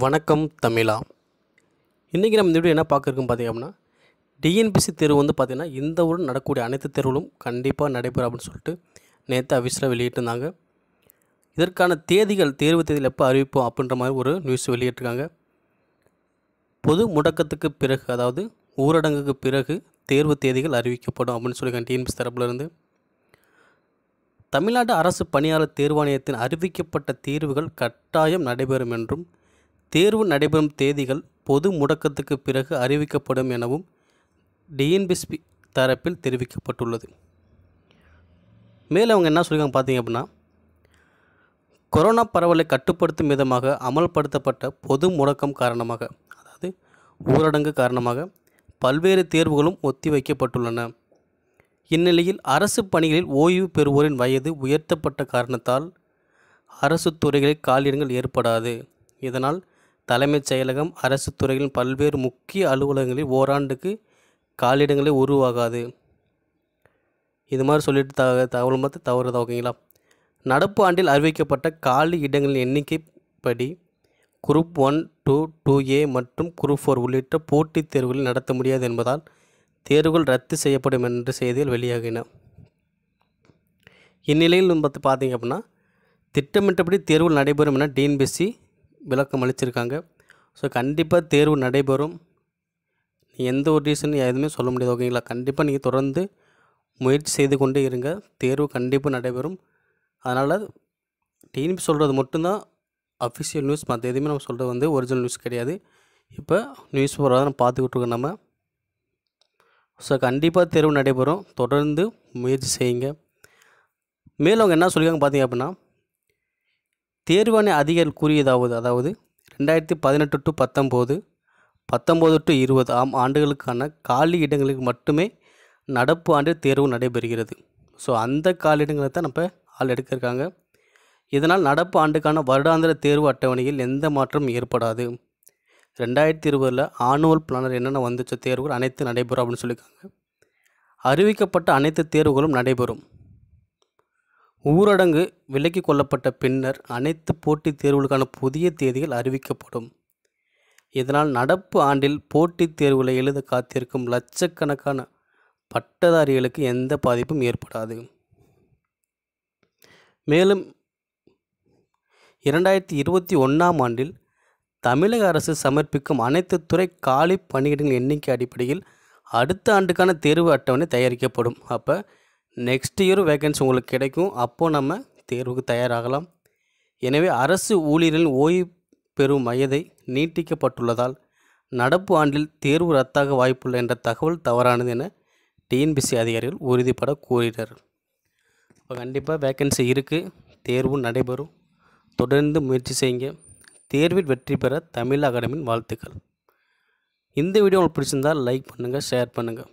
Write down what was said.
வணக்கம் தமிழா இன்றைக்கி நம்ம இந்த வீடியோ என்ன பார்க்குறதுக்கு பார்த்திங்க அப்படின்னா டிஎன்பிசி தேர்வு வந்து பார்த்திங்கன்னா இந்த ஊர் நடக்கக்கூடிய அனைத்து தேர்வுகளும் கண்டிப்பாக நடைபெறும் அப்படின்னு சொல்லிட்டு நேற்று அவிஸில் வெளியிட்டிருந்தாங்க இதற்கான தேதிகள் தேர்வு தேதியில் எப்போ அறிவிப்போம் அப்படின்ற மாதிரி ஒரு நியூஸ் வெளியிட்டிருக்காங்க பொது முடக்கத்துக்கு பிறகு அதாவது ஊரடங்குக்கு பிறகு தேர்வு தேதிகள் அறிவிக்கப்படும் அப்படின்னு சொல்லியிருக்காங்க டிஎன்பிசி தரப்புலேருந்து தமிழ்நாடு அரசு பணியாளர் தேர்வாணையத்தின் அறிவிக்கப்பட்ட தீர்வுகள் கட்டாயம் நடைபெறும் என்றும் தேர்வு நடைபெறும் தேதிகள் பொது முடக்கத்துக்கு பிறகு அறிவிக்கப்படும் எனவும் டிஎன்பிஎஸ்பி தரப்பில் தெரிவிக்கப்பட்டுள்ளது மேலும் அவங்க என்ன சொல்லியிருக்காங்க பார்த்தீங்க அப்படின்னா கொரோனா பரவலை கட்டுப்படுத்தும் விதமாக அமல்படுத்தப்பட்ட பொது முடக்கம் காரணமாக அதாவது ஊரடங்கு காரணமாக பல்வேறு தேர்வுகளும் ஒத்தி வைக்கப்பட்டுள்ளன இந்நிலையில் அரசு பணிகளில் ஓய்வு பெறுவோரின் வயது உயர்த்தப்பட்ட காரணத்தால் அரசு துறைகளில் காலியிடங்கள் ஏற்படாது இதனால் தலைமைச் செயலகம் அரசு துறையின் பல்வேறு முக்கிய அலுவலகங்களில் ஓராண்டுக்கு காலிடங்களே உருவாகாது இது மாதிரி சொல்லிட்டு தக தகவல் பார்த்து தவறு ஓகேங்களா நடப்பு ஆண்டில் அறிவிக்கப்பட்ட காலி இடங்களின் எண்ணிக்கைப்படி group one two two A மற்றும் குரூப் ஃபோர் உள்ளிட்ட போட்டித் தேர்வுகளில் நடத்த முடியாது என்பதால் தேர்வுகள் ரத்து செய்யப்படும் என்ற செய்திகள் வெளியாகின இந்நிலையில் பார்த்து பார்த்தீங்க அப்படின்னா திட்டமிட்டபடி தேர்வுகள் நடைபெறும் என டிஎன்பிசி விளக்கம் அளிச்சிருக்காங்க ஸோ கண்டிப்பாக தேர்வு நடைபெறும் எந்த ஒரு ரீசன் எதுவுமே சொல்ல முடியாது ஓகேங்களா கண்டிப்பாக நீங்கள் தொடர்ந்து முயற்சி செய்து கொண்டே இருங்க தேர்வு கண்டிப்பாக நடைபெறும் அதனால் டிஎன்பி சொல்கிறது மட்டும்தான் அஃபிஷியல் நியூஸ் மற்ற எதுவுமே நம்ம சொல்கிறது வந்து ஒரிஜினல் நியூஸ் கிடையாது இப்போ நியூஸ் பேப்பராக நம்ம பார்த்துக்கிட்டு நம்ம ஸோ கண்டிப்பாக தேர்வு நடைபெறும் தொடர்ந்து முயற்சி செய்யுங்க மேலும் அவங்க என்ன சொல்லியிருக்காங்க பார்த்தீங்க அப்படின்னா தேர்வாணை அதிகாரிகள் கூறியதாவது அதாவது ரெண்டாயிரத்தி பதினெட்டு டு பத்தொம்போது பத்தொம்போது டு இருபது ஆம் ஆண்டுகளுக்கான காலி இடங்களுக்கு மட்டுமே நடப்பு ஆண்டு தேர்வு நடைபெறுகிறது ஸோ அந்த காலி இடங்களை தான் நம்ம ஆள் எடுக்கிருக்காங்க இதனால் நடப்பு ஆண்டுக்கான வருடாந்திர தேர்வு அட்டவணையில் எந்த மாற்றமும் ஏற்படாது ரெண்டாயிரத்தி இருபதில் ஆனுவல் பிளானர் என்னென்ன வந்துச்ச தேர்வுகள் அனைத்து நடைபெறும் அப்படின்னு சொல்லியிருக்காங்க அறிவிக்கப்பட்ட அனைத்து தேர்வுகளும் நடைபெறும் ஊரடங்கு விலக்கிக் கொள்ளப்பட்ட பின்னர் அனைத்து போட்டித் தேர்வுகளுக்கான புதிய தேதிகள் அறிவிக்கப்படும் இதனால் நடப்பு ஆண்டில் போட்டித் தேர்வுகளை எழுத காத்திருக்கும் லட்சக்கணக்கான பட்டதாரிகளுக்கு எந்த பாதிப்பும் ஏற்படாது மேலும் இரண்டாயிரத்தி இருபத்தி ஒன்றாம் ஆண்டில் தமிழக அரசு சமர்ப்பிக்கும் அனைத்து துறை காலி பணியிடங்களின் எண்ணிக்கை அடிப்படையில் அடுத்த ஆண்டுக்கான தேர்வு அட்டவணை தயாரிக்கப்படும் அப்போ நெக்ஸ்ட் இயரும் வேகன்சி உங்களுக்கு கிடைக்கும் அப்போது நம்ம தேர்வுக்கு தயாராகலாம் எனவே அரசு ஊழியரின் ஓய்வு பெறும் மையதை நீட்டிக்கப்பட்டுள்ளதால் நடப்பு ஆண்டில் தேர்வு ரத்தாக வாய்ப்புள்ள என்ற தகவல் தவறானது என டிஎன்பிசி அதிகாரிகள் உறுதிப்பட கூறினர் இப்போ கண்டிப்பாக வேக்கன்சி இருக்குது தேர்வும் நடைபெறும் தொடர்ந்து முயற்சி செய்யுங்க தேர்வில் வெற்றி பெற தமிழ் அகாடமியின் வாழ்த்துக்கள் இந்த வீடியோ உங்களுக்கு பிடிச்சிருந்தால் லைக் பண்ணுங்கள் ஷேர் பண்ணுங்கள்